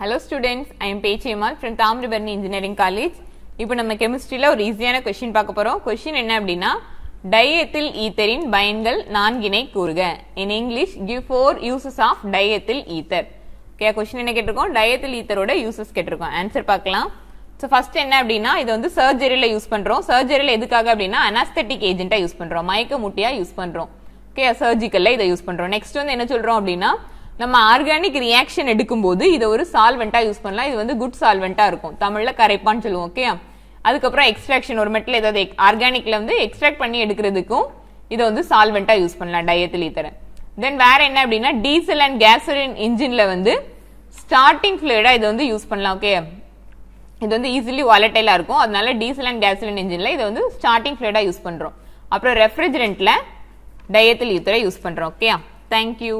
hello students I am Pechiammal from Thamirabarani engineering college இப்போ நம்ம கெமிஸ்ட்ரியில் ஒரு ஈஸியான கொஷின் பார்க்க போகிறோம் கொஷின் என்ன அப்படின்னா டைஎத்தில் ஈத்தரின் பயன்கள் நான்கினை கூறுக in English give four uses of diethyl ether okay question என்ன கேட்டிருக்கோம் டயத்தில் ஈத்தரோட யூசஸ் கேட்டிருக்கோம் ஆன்சர் பார்க்கலாம் ஸோ ஃபர்ஸ்ட் என்ன அப்படின்னா இது வந்து சர்ஜரியில் யூஸ் பண்ணுறோம் சர்ஜரியில் எதுக்காக அப்படின்னா அனாஸ்தட்டிக் ஏஜென்ட்டாக யூஸ் பண்ணுறோம் மயக்க முட்டியாக யூஸ் பண்ணுறோம் ஓகே சர்ஜிக்கலில் இதை யூஸ் பண்ணுறோம் நெக்ஸ்ட் வந்து என்ன சொல்கிறோம் அப்படின்னா நம்ம ஆர்கானிக் ரியாக்ஷன் எடுக்கும்போது இதை ஒரு சால்வெண்ட்டாக யூஸ் பண்ணலாம் இது வந்து குட் சால்வெண்ட்டாக இருக்கும் தமிழ்ல கரைப்பான்னு சொல்லுவோம் ஓகே அதுக்கப்புறம் எக்ஸ்ட்ராக்ஷன் ஒரு மெட்டில் ஏதாவது ஆர்கானிக்ல வந்து எக்ஸ்ட்ராக்ட் பண்ணி எடுக்கிறதுக்கும் இதை வந்து சால்வெண்டா யூஸ் பண்ணலாம் டயத்தில் ஈத்தரை தென் வேற என்ன அப்படின்னா டீசல் அண்ட் கேசோலின் இன்ஜின்ல வந்து ஸ்டார்டிங் ஃபிளூடா இதை வந்து யூஸ் பண்ணலாம் ஓகே இது வந்து ஈஸிலி வாலட்டைலா இருக்கும் அதனால டீசல் அண்ட் கேசோலின் இன்ஜின்ல இதை வந்து ஸ்டார்டிங் ஃபிளூடா யூஸ் பண்றோம் அப்புறம் ரெஃப்ரிஜரண்ட்ல டயத்தில் ஈத்தரை யூஸ் பண்றோம் ஓகேயா தேங்க்யூ